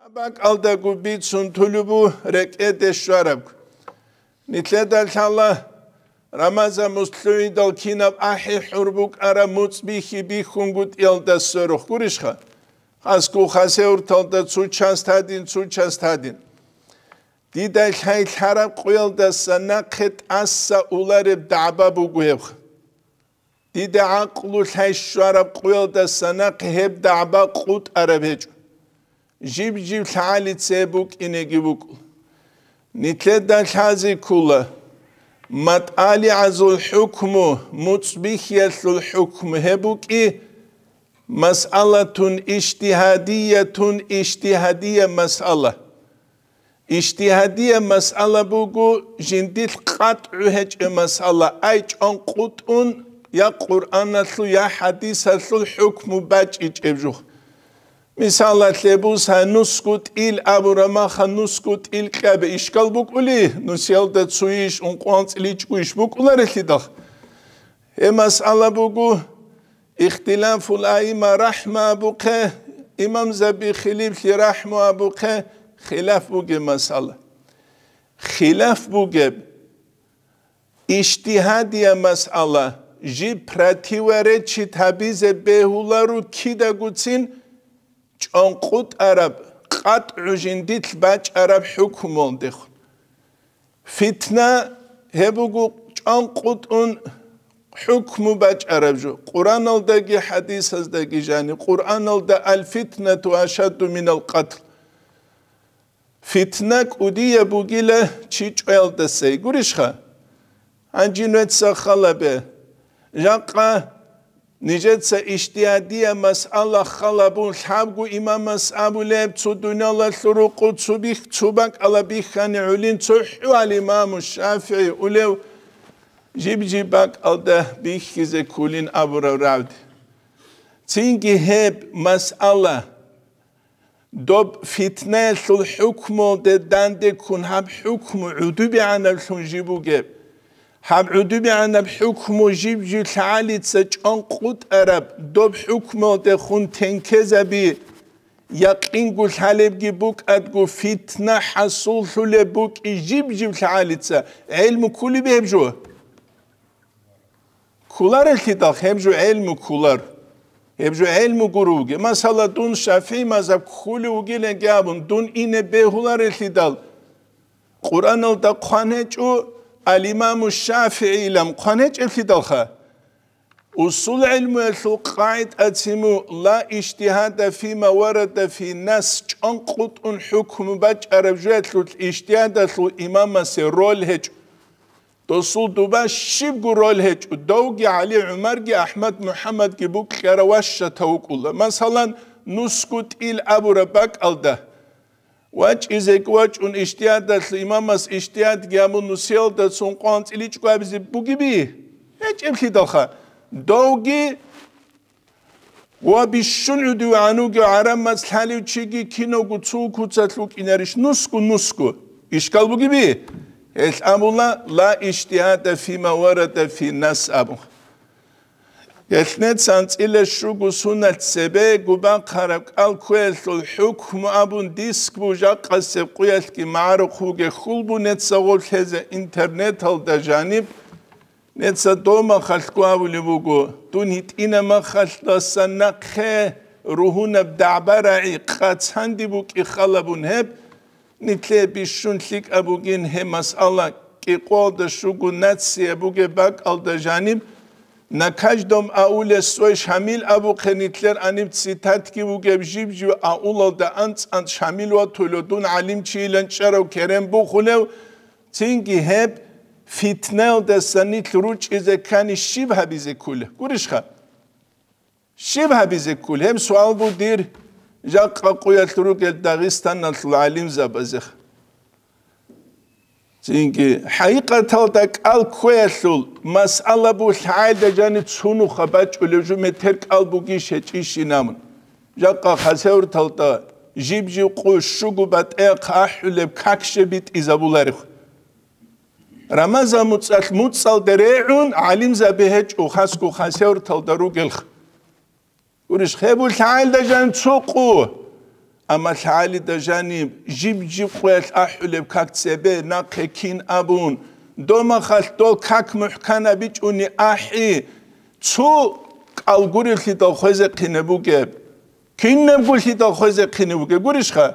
აბა კალდა გუბი ცუნთულუბუ რეკედე შვარაბ ნიტლედა ალლა რამაზა მუსლიმი დალ ქინაბ აჰი ჰურბუკ არა მუცბიხი ბიხუნგუტ ელდა სერო ხურიშხა ასკუ ხასე ურთალდა ცუჩასთადინ ცუჩასთადინ დიდა ხაი ხარაბ ყველდა სანაკეთ ასა ულარებ დააბაბუ გუებხ დიდა აყლუ ხაი შვარაბ ყველდა სანაკ ჰებ დააბა ყუტ არაბეჭ Жибжив льалицебук инегивук. Нитледа льазикула. Мат али азул хукму. Муцбих яслул хукму. Хебук и Mas'alatun iştihadiyetun iştihadiye mas'ala. İştihadiye mas'ala bugu jindil kat'u heç e mas'ala. Ayç on kut'un ya Kur'an ya hadis aslu hükmü baç iç e მისალათლებს ანუსკუტ ილ აბურამა ხანუსკუტ ილ ყაბე ისკალ ბუკული ნუსიალდა ცუიშ უნ ყანწლი ჭუიშ ბუკულერეთი და ემას ალაბუგუ ইখტილან フル აიმა რაჰმა ბუკე იმამ ზაბი ხილიფ ლი რაჰმა ბუკე ხილაფ ბუგე მასალა ხილაფ ბუგე ისტიჰადია მასალა ჟი პრათივერე ჩიტაბიზე ბეჰულარუ ქიდაგუცინ ჭონყუტ არაბ ყატუჟინდი ლბაჭარაბ ჰუკმონდეხ ფიტნა ჰებუგუ ჭონყუტუნ ჰუკმუ ბაჭარაბჟუ ყურანალდაგი ჰადისასდაგი ჟანი ყურანალდა ალფიტნათუ აშადუ მინალ ყატლ ფიტნა კუდია ბუგილე ჩიჭველდესე გურიშხა ანჯინვეცა ხალაბე ჟაყა Nijetse iştiyadiye mas'ala khalabun habgu imam mas'abu leb tu dunala thuruku tu bih tu bak ala bihani ulin tuhyu al imamu şafii ulev jib jibak alda bih kulin abura ravdi. Çünkü hep mas'ala dob fitne sul hukmu de dandekun kun hab hukmu udubi anal sun jibu geb. ჰამუდუმი ანაბ ჰუკმუ ჯიბჯი ლალი წაჭონ ყუტ араბ დობ ჰუკმუ დე ხუნ თენკეზაბი ياقين قول حليب جي بوك ادكو فتنة حصول حلي بوك اجيب جيب الحالي علم كل بهم جو كولار الكتاق هم جو علم كولار هم جو علم قروغي ما صلا دون شافي ما زب كل وغي لنجابون دون اين بهولار الكتاق قرآن الدقوانه جو الإمام الشافعي لم قنج الفدلخة أصول علم قاعد أتمو لا اجتهاد فيما ورد في ناس أنقط أن حكم بج أرجوات الاجتهاد الإمام سرول هج تصول دوبا شيب رول هج دوغي علي عمر جي أحمد محمد جي بوك خير وشة توقل مثلا نسكت إل أبو ربك ألده ვაჭიზე კვაჭუნ ისტიადას იმამას ისტიად გამონუსიელ და სუნყანწილი ჭყვებზე ბუგიბი ეჭემში დახა დოგი ვაბიშუნუდუ ანუგი არამას ხალივჩიგი კინოგუ ცუკუცათლუ კინარიშ ნუსკუ ნუსკუ ისკალბუგიბი ეს ამულა ლა ისტიადა ფიმა ვარა და ფინას აბუ ეხნეთ სამწილეშუ გუსუნაცებე გუბანხარა კალქუელთულ ჰუკმუ აბუნ დისკუჟა ყასე ყუელკი მარო ხუგე ხულბუნეთ საღოლთეზე ინტერნეტალ და ჟანიბ ნეცა დომა ხალკუავული ბუგუ ტუნით ინამა ხალდასა ნაქე რუჰუნა დაბარაი ყაცანდი ბუკი ხალაბუნ ჰებ ნიტლები შუნთლიკ აბუგინ ჰემას ალა კი ყოლდა შუგუნაცია ბუგე ბაკალდა ჟანიბ на каждом ауле свой шамил абу кенитлер аним цитатки вугебжибжи аулда анц ан шамил ва тулудун алим чилен чаро керем бухулев цинги хеб фитнел де санит руч из э кани шив хабиз куле гуриш ха шив хабиз куле хем суал бу дир жак какуя тру кел дагистан нал алим забазих წინკი ჰაიყათალ და კალქუესულ მასალაბუ ხაიდა ჯანი ცუნუ ხაბა ჭულებჟუ მეთერ კალბუგი შეჭიშინამუნ ჟაყა ხასევრთალ და ჟიბჟი ყუ შუგუ ბატე ხაჰულებ ქაქშები ტიზაბულარი ხ რამაზა მუცალ მუცალ დერეუნ ალიმ ზაბეჰე ჭუხასკუ ხასევრთალ და რუგელხ გურიშ ხებულ ხაიდა ჯანი ცუყუ ამა ხალი და ჟანი ჯიბჯი ყელ აჰულებ ქაქცები ნა ქეკინ აბუნ დომა ხალტო ქაქ მუჰკანა ბიჭუნი აჰი ცუ ალგური ხიტო ხეზე ქინებუკე ქინნებუ ხიტო ხეზე ქინებუკე გურიშხა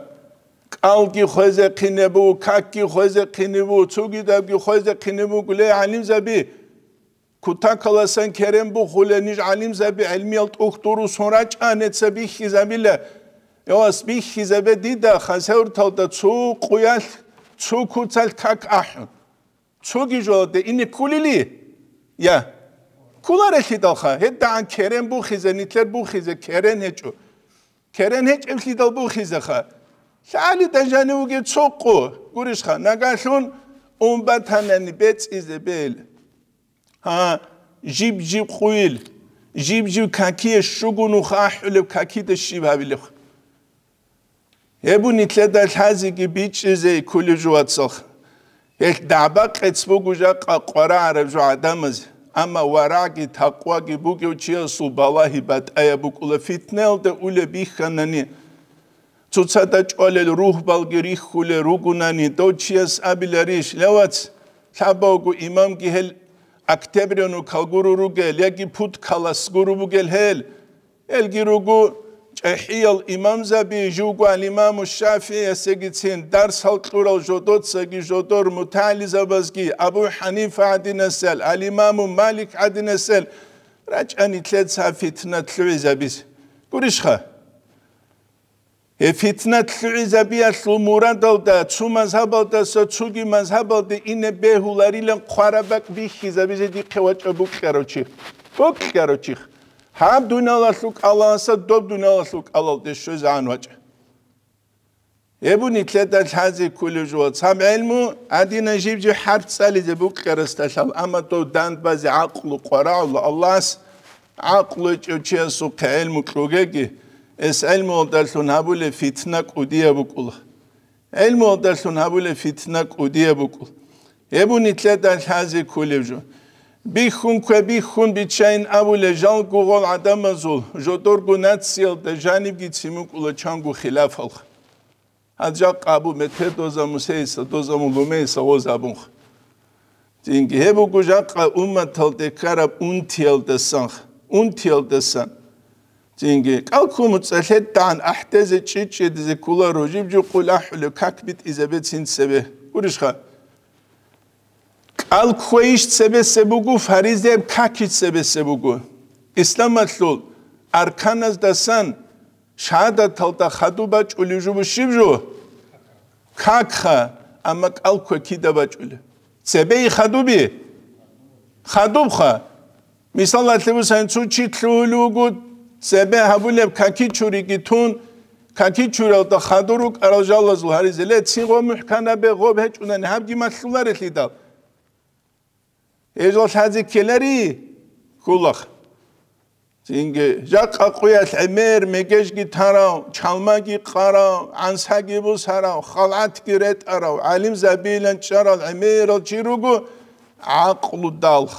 ალკი ხეზე ქინებუ ქაქი ხეზე ქინებუ ცუგი და ბი ხეზე ქინებუ გლე ალიმ ზაბი ქუთა ქალასან ქერემ ბუ ხულენი ალიმ ზაბი ალმიალ ტოქტორუ სონრა ჭანეცები ხიზამილე ეოს მიხიზებ დიდა ხასეურთავ და ცუ ყუიალ ცუ ქუცალ თაკ აჰ ცუ გიჟოდე ინი კულილი ია კულარეში დახა ჰედან ქერენ ბუხიზე ნიტლერ ბუხიზე ქერენ ეჭუ ქერენ ეჭი დალ ბუხიზე ხა შალი დაჟანი უგე ცუ ყუ გურიშ ხა ნაგალუნ უმბათანენი ბეწიზე ბელ ჰა ჯიბ ჯიბ ყუილ ჯიბ ჯიბ ქაკიე შუგუნუ ხა ჰულებ ქაკიდე შიბავილი ხა ებუნი თლედა ლაზიგი ბიჭიზე კულიჟუაცხ ეხ დაბა კეცბუგუჟა ყვარა არებჟო ადამიზ ამა ვარაგი თაყვაგი ბუგი უჩია სუ ბალაჰი ბატაებუ კულე ფიტნელ და ულე ბიხანანი ცუცა და ჭოლე რუჰ ბალგი რიხულე რუგუნანი და ჩიას აბილარიშ ლევაც თაბოგუ იმამ გიჰელ აქტებრიონუ ქალგურუ რუგელ ეგი ფუტ ქალას გურუბუ გელ ჰელ ელგი რუგუ ჭეჰიელ იმამზაბი ჟუგვალ იმამუ შაფი ესეგიცინ დარს ხალყურალ ჟოდოცეგი ჟოდორ მუთალიზაბაზგი აბუ ჰანიფა ადინესელ ალ იმამუ მალიქ ადინესელ რაჭანი თლეცა ფითნა თლუიზაბის გურიშხა ეფიტნა თლუიზაბია სუმურანდოდა ჩუმაზაბოდასო ჩუგიმაზაბოდი ინე ბეჰულარილან ყვარაბაკ ბიხიზაბიზე დიყევაჭებუ ქაროჩი ბოქ ქაროჩი ხა Habduna e lasluk Allah sa dobduna lasluk Allah de söz anvac. Ebu nikletel hazi kulücü vat. Sam ilmu adina jibci harp salize bu karıstaşal. Ama to dant aklı aklı qara'lı Allah's aklı çöçe su ka ilmu kluge ki. Es ilmu dersun habule fitne kudiye bu kul. Ilmu dersun habule fitne kudiye bu kul. Ebu nikletel hazi kulücü. ბიხუნქვე ბიხუნბი ჩაინ აბულე ჟალგუ ღოლ ადამაზულ ჟოდორგუ ნაციელ და ჟანიბგი ციმუკულა ჩანგუ ხილაფალხ აჯა ყაბუ მეთე დოზამუ სეისა დოზამუ ლუმეისა ოზაბუნხ ჯინგი ჰებუ გუჟა ყა უმა თალდე ქარაბ უნთიელ დესანხ უნთიელ დესან ჯინგი ყალქუმუ წელეთ დან აჰდეზე ჭიჭედეზე კულა როჟიბჯუ ყულა ჰლუ ქაკბიტ იზებე ცინცებე გურიშხა ალქუეიშ წებესებუგუ ფარიზებ ქაკი წებესებუგუ ისლამათლულ არქანას დასან შადა თალდა ხადუბა ჭულიჟუბ შიბჟუ ქაკხა ამა ალქუე კიდაბაჭული წებეი ხადუბი ხადუბხა მისალათლებსან ცუჩი თლულუგუ წებე ჰაბულებ ქაკი ჩურიგი თუნ ქაკი ჩურავ და ხადურუ კარალჟალაზულ ჰარიზელე ციღო მუჰკანაბე ღობ ჰეჭუნან ჰაბდი მათლულარი ლიდა ეს ლაძი კელერი გულახ წინგე ჟაყა ყუიას ემერ მეგეშკი თარა ჩალმაგი ყარა ანსაგიბო სარა ხალათ კირეთ არა ალიმ ზაბილან ჩარა ემერ ჩირუგუ აყლუ დალხ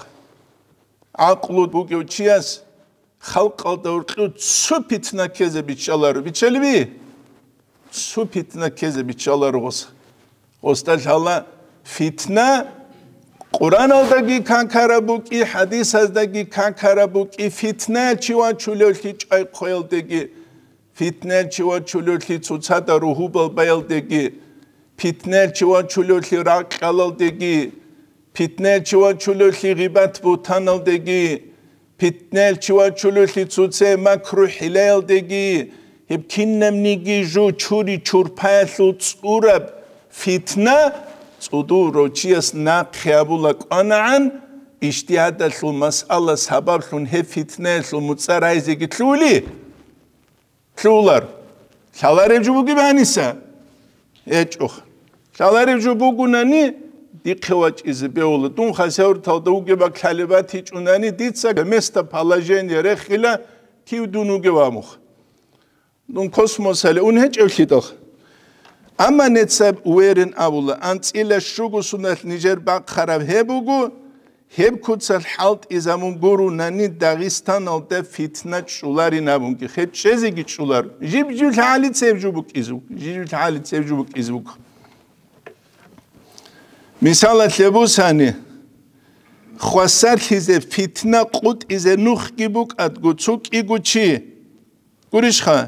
აყლუ უკი ჩიას ხალყალდა ორყი ცუფითნა ქეზე ბიჭალარო ბიჭელიბი ცუფითნა ქეზე ბიჭალარო ოსტა ჟალა ფიტნა ყურანალდაგი კანკარაბუკი ჰადისასდაგი კანკარაბუკი ფიტნე ჩუაჩულოლი ჭაი ყოელდეგი ფიტნე ჩუაჩულოლი ცუცადა რუჰუბალ ბაელდეგი ფიტნე ჩუაჩულოლი რაკალალდეგი ფიტნე ჩუაჩულოლი ღიბათ ბუთანალდეგი ფიტნე ჩუაჩულოლი ცუცე მაკრუ ჰილელდეგი ებ ქინნემ ნიგი ჟუ ჩური ჩურფაილუ წურებ ფიტნა წუდუ როჩიას ნახეაბულა ყანაან ისტიადა სულ მასალა საბახუნ ჰეფიტნე სულ მუცარაიზი გიტული ქულარ ხალარი ჯუბუგი ბანისა ეჭუხ ხალარი ჯუბუგუნანი დიქევაჭიზ ბეოლა თუნ ხასეურ თავდა უგება ქალება თიჭუნანი დიცა მესტა ფალაჟენია რეხილა თივდუნუგევამუხ ნუ კოსმოსელი უნჰეჭევ ხიტოხ ამანეცებ უერენ აულა ან წილა შუგუსუნათ ნიჯერ ბაყხარავ ჰებუგუ ჰებქუცალ ჰალტ იზამუნ გურუ ნანი დაღისტანალ და ფიტნა ჩულარინ აბუნკი ხეთ შეზიგი ჩულარ ჟიბჯულ ჰალი ცევჯუბუკ იზუ ჟიბჯულ ჰალი ცევჯუბუკ იზუკ მისალა ლებუსანი ხვასარ ხიზე ფიტნა ყუტ იზე ნუხკიბუკ ადგუ ცუკი გუჩი გურიშხა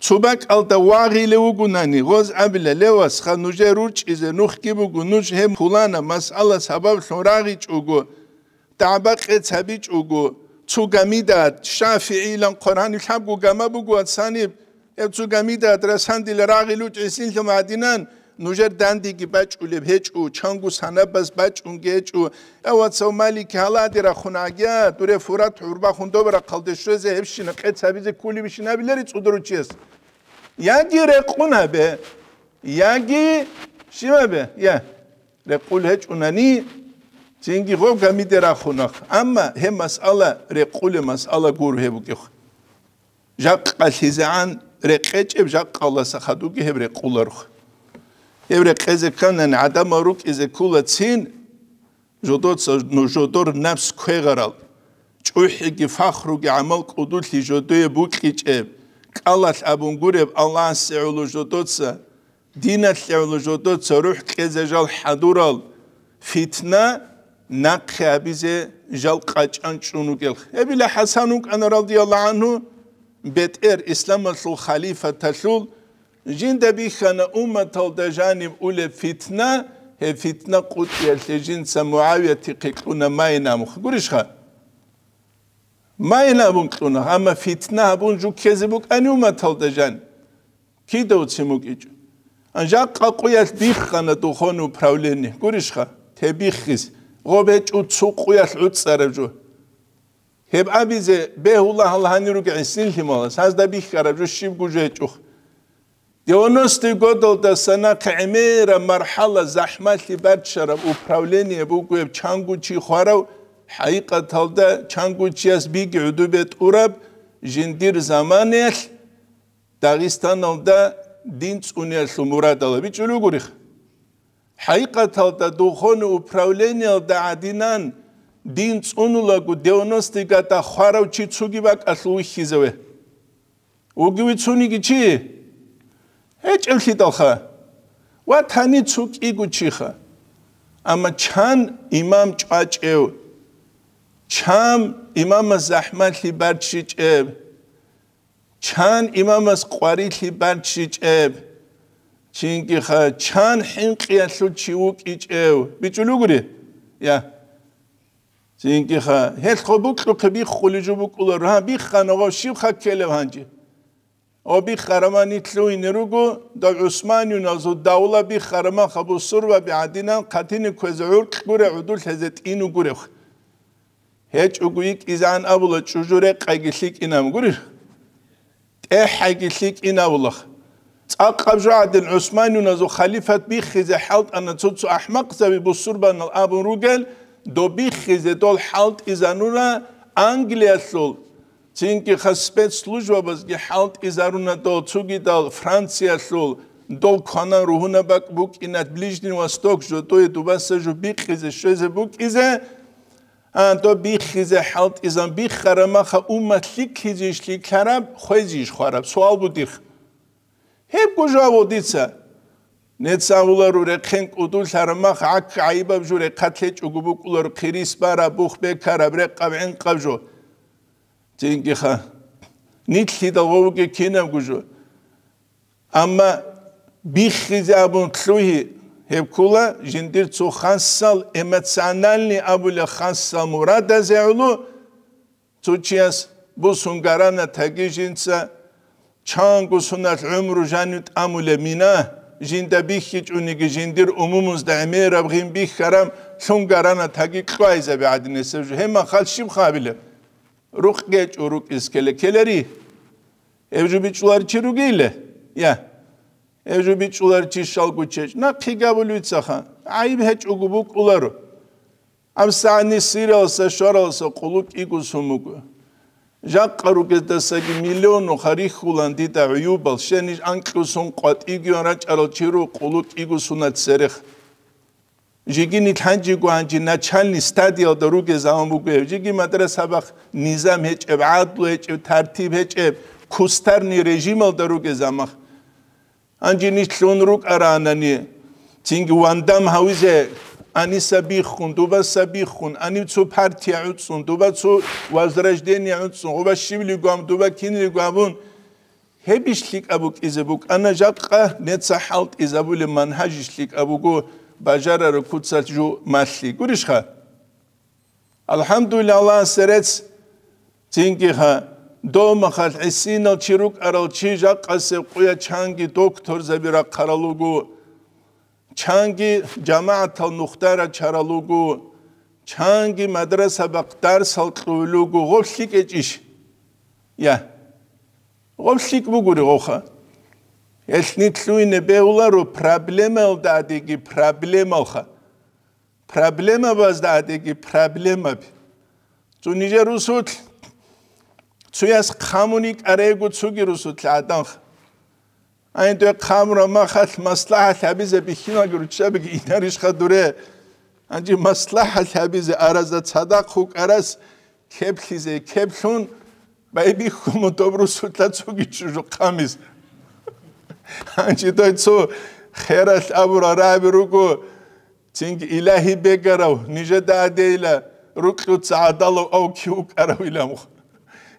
צובק אל דוואגי לאוגונני רוז אבלה לאוס חנוג'ה רוצ' איזה נוחקי בוגונוש הם חולנה מסעלה סבב שורגי צ'וגו דאבק עצבי צ'וגו צוגמי דעת שפי אילן קוראן יחב גוגמה בוגו עצני צוגמי דעת רסנדי לרעגי לוצ' איסין שמעדינן ნუჟერ დანდი კი ბაჭული ბეჭუ ჩანგუ სანაბას ბაჭუნ გეჭუ ავა სომალი ქალადირა ხუნაგია დურე ფურატ ჰურბა ხუნდობრა ყალდეშრეზე ებშინა ყეცაბიზე კული ბიშინაბილერი წუდრუჩეს იაგი რეყუნაბე იაგი შიმაბე ია რეყულ ჰეჭუნანი ჩენგი ხო გამიდერა ხუნახ ამა ჰე მასალა რეყული მასალა გურჰებუკი ხო ჟაყ ყალჰიზან რეყეჭებ ჟაყ ყალასახადუკი ჰებრე ყულარხ ევრე ყეზე ქანან ადამა რუკ ეზე ქულა წინ ჟოდოც ნოჟოდორ ნაფს ქეღარალ ჭუჰიგი ფახრუგი ამალ ყუდულ ჟოდოე ბუკიჭე კალას აბუნგურებ ალან სეულო ჟოდოც დინა სეულო ჟოდოც რუჰ ყეზე ჟალ ჰადურალ ფიტნა ნაკხაბიზე ჟალ ყაჭან ჭუნუკელ ებილა ჰასანუ კანარალდი ალანუ ბეტერ ისლამალ ხალიფა თალულ ჟინდები ხანა უმათალ დაჟანიმ ულე ფიტნა ჰე ფიტნა ყუტიელ ლეჟინ სამუავია თიყიყუნა მაინამუ გურიშხა მაინამუ ყუნა ამა ფიტნა ბუნ ჯუქეზე ბუკანი უმათალ დაჟან კიდო ცემუკიჭ ან ჟა ყაყუიას დიხანა თუ ხონ უფრავლენი გურიშხა თებიხის ღობეჭუ ცუყუიას უწერებჯუ ჰებ აბიზე ბეჰულა ჰალჰანი რუკი ისინ თიმოლა საზდა ბიხარაბჯუ შიბ გუჟეჭუ დიონოსტი გოდოლდა სანა ქემერა მარჰალა ზაჰმალი ბარჩარა უპრავლენია ბუკუებ ჩანგუჩი ხვარავ ჰაიყათალდა ჩანგუჩიას ბიგი უდუბეთ ურაბ ჟინდირ ზამანელ დაგისტანოდა დინც უნიალსუ მურადალა ბიჭულუგურიხ ჰაიყათალდა დუხონ უპრავლენიალდა ადინან დინც უნულაგუ დიონოსტიკათა ხვარავ ჩიცუგი ბაკას უხიზევე უგივიცუნიგი ჩი ეჭილში დახა ვა თანი ცუკი გუჩიხა ამა ჩან იმამ ჭაჭევ ჩამ იმამ ზაჰმათლი ბარჩიჭევ ჩან იმამას ყვარილი ბარჩიჭევ ჩინკი ხა ჩან ჰინყია ლუჩი უკიჭევ ბიჭულუგრი ია ჩინკი ხა ჰელ ხობუკ ხუბი ხულიჯუბუკულა რა ბიხანოვა შიხა ქელევანჯი ابي خرمان تلوين روغو دا عثمان ينازو داولا بي خرمان خبو سور و بي عدينا قاتين كوزعور كبور عدول هزت اينو غوريخ هيج اوغويك ازان ابولا چوجور قاقشيك انام غورير تيح حاقشيك انا بولاخ تاق قبجو عدين عثمان ينازو خليفة بي خيزي حالت انا تسوتسو احمق زبي بسور بانال ابن روغل دو بي خيزي دول حالت ازانورا انجليا سول წინკი ხასპეც სლუჟობას კი ჰალტ იზარუნა და ცუგიდალ ფრანცია სულ დო ქანა როჰუნა ბაკ ბუკინად ბლიჟდინ ვასტოკ ჟო ტოი დუბასა ჟო ბიყიზე შეზე ბუკიზე ან დო ბიხიზე ჰალტ იზან ბიხარა მახა უმათლი ქიზიშლი ქარა ხვეზიშ ხარაბ სვალ ბუდი ჰებ გუჟა ბუდიცა ნეცავულარ ურე ხენ კუდულ ჰარმახ აკ აიბა ბჟურე ქათლე ჭუგუბუკულარ ხირისბარა ბუხბექარა ბრე ყავენ ყავჟო ჯენკი ხა ნიტლი და ოვგე ქენამ გუჟო ამა ბიხიზე აბუნ ხლუჰი ჰებკულა ჯინდირ ცო ხანსალ ემაციონალნი აბულა ხანსალ მურადა ზეულუ ცუჩიას ბუსუნ გარანა თაგიჟინცა ჩანგუ სუნალ უმრუ ჟანუტ ამულე მინა ჯინდა ბიხი ჯუნიგი ჯინდირ უმუმუზ და ემერაბღიმ ბიხარამ ჩუნ გარანა თაგი ყვაიზე ბადინესე ჰემა ხალშიმ ხაბილე რუხგე ჭურუკის ქელე ქელერი ევჟუბიჭულარი ჩირუგილე ია ევჟუბიჭულარი ჩიშალგუ ჩეჭნა ფიგავლუიცახა აიბ ჰეჭუგუბუ კულარო ამსანი სირალსა შორალსა ყულუკ იგუსუმუგუ ჟაყყარუკეს დასაგი მილიონო ხარიხულან დიდა ვიუბალ შენი ანკლუსონ ყვატიგიონა ჭარო ჩირუ ყულუკ იგუსუნა წერეხ ჯიგინი თანჯი გვანჯი ნა ჩალნი სტადიო და რუგე ზამბუგე ჯიგი მადრასა ბახ ნიზამ ეჭე ბადლ ეჭე თარტიბ ეჭე ქუსტარნი რეჟიმ და რუგე ზამახ ანჯინი თლონ რუკ არანანი ჯიგი ვანდამ ჰაუზე ანი საბი ხუნ დუბა საბი ხუნ ანი ცო პარტია უცუნ დუბა ცო ვაზრაჟდენი უცუნ ობა შიმლი გვამ დუბა კინლი გვამუნ ჰებიშლი კაბუკ იზებუკ ანა ჟაყა ნეცა ჰალტ იზაბული მანჰაჯიშლი კაბუკო بجر القدس جو مالي قريش خا الحمد لله الله سرت تينكي خا دوما خال حسين الشروك أرالشي جاق قويا تشانكي دكتور زبيرا قرالوغو تشانكي جماعة النختارة شرالوغو تشانكي مدرسة بقدار سلطولوغو غفلك اجيش يا غفلك بقولي غوخا ეშნიცუინე ბეულარო პრობლემალ დადიგი პრობლემოხა პრობლემა ვაზ დადიგი პრობლემაფი ძუნიჟე რუსუთ ცუიას ხამუნი კარეგუ ცუგი რუსუთ ადან აი ნდე ხამრო მახალ მასლაჰა თაბიზე ბიჰინა გურჩა ბი ინარიშ ხადურე ანჯი მასლაჰა თაბიზე араზა ცადა ხუკარას ქეფხიზე ქეფშუნ ბაიბი ხუმო დობრუსუთ და ცუგი ჩუჟო ხამის ანჩი დაი ცო ხერალ აბურ არაბი როგო ცინგ ილაჰი ბეგარავ ნიჟა დადეილა როკუ წადალო ოუ ქიუ კარავილამ ხო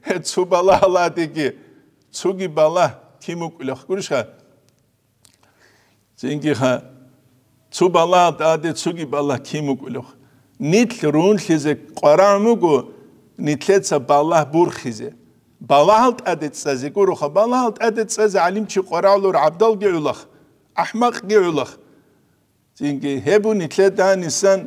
ე ცუ ბალა ალადიკი ცუგი ბალა ქიმ უკილა ხურიშა ცინგი ხა ცუ ბალა დადე ცუგი ბალა ქიმ უკილო ნიტლ რუნლიზე ყარამუგო ნიტლეცა ბალა ბურხიზე ბალალტ ადეცაზე გურხა ბალალტ ადეცაზე ალიმჩი ყორავლურ აბდალ გეულახ აჰმაყ გეულახ ძინგი ჰებუნი თლედანისან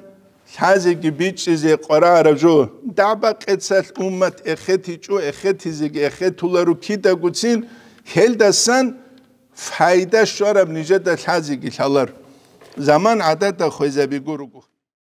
ხაზე გიბიჩიზე ყორარა ჟო დაბაყეცალ უმმათ ეხეთი ჭუ ეხეთი ზიგი ეხეთულარუ ქიდაგუცინ ჰელდასან ფაიდა შორა ნიჟედა ხაზე გიხალარ ზამან ადატა ხეზები გურუგუ